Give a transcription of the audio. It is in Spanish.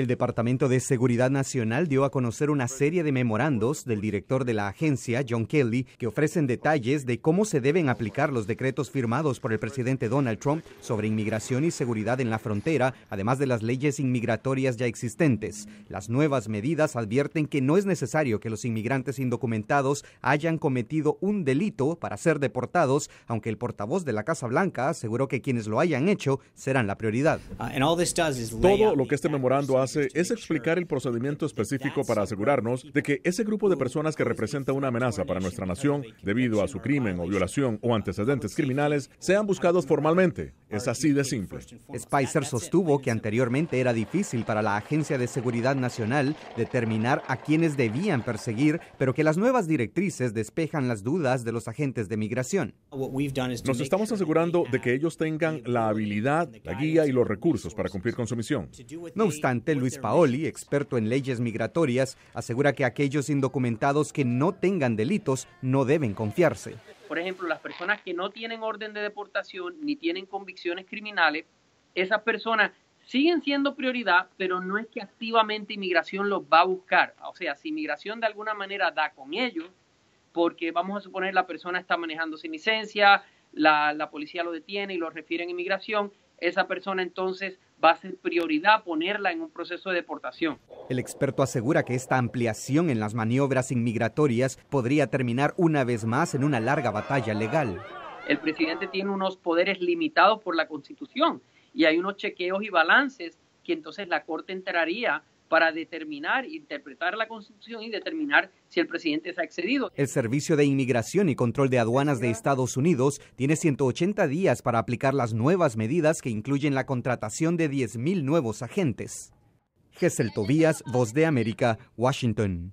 El Departamento de Seguridad Nacional dio a conocer una serie de memorandos del director de la agencia, John Kelly, que ofrecen detalles de cómo se deben aplicar los decretos firmados por el presidente Donald Trump sobre inmigración y seguridad en la frontera, además de las leyes inmigratorias ya existentes. Las nuevas medidas advierten que no es necesario que los inmigrantes indocumentados hayan cometido un delito para ser deportados, aunque el portavoz de la Casa Blanca aseguró que quienes lo hayan hecho serán la prioridad. Ah, Todo lo que este memorando es explicar el procedimiento específico para asegurarnos de que ese grupo de personas que representa una amenaza para nuestra nación debido a su crimen o violación o antecedentes criminales sean buscados formalmente. Es así de simple. Spicer sostuvo que anteriormente era difícil para la Agencia de Seguridad Nacional determinar a quienes debían perseguir, pero que las nuevas directrices despejan las dudas de los agentes de migración. Nos estamos asegurando de que ellos tengan la habilidad, la guía y los recursos para cumplir con su misión. No obstante, Luis Paoli, experto en leyes migratorias, asegura que aquellos indocumentados que no tengan delitos no deben confiarse. Por ejemplo, las personas que no tienen orden de deportación ni tienen convicciones criminales, esas personas siguen siendo prioridad, pero no es que activamente inmigración los va a buscar. O sea, si inmigración de alguna manera da con ellos, porque vamos a suponer la persona está manejando sin licencia, la, la policía lo detiene y lo refiere a inmigración, esa persona entonces va a ser prioridad ponerla en un proceso de deportación. El experto asegura que esta ampliación en las maniobras inmigratorias podría terminar una vez más en una larga batalla legal. El presidente tiene unos poderes limitados por la Constitución y hay unos chequeos y balances que entonces la Corte entraría para determinar, interpretar la Constitución y determinar si el presidente se ha excedido. El Servicio de Inmigración y Control de Aduanas de Estados Unidos tiene 180 días para aplicar las nuevas medidas que incluyen la contratación de 10.000 nuevos agentes el Tobías, Voz de América, Washington.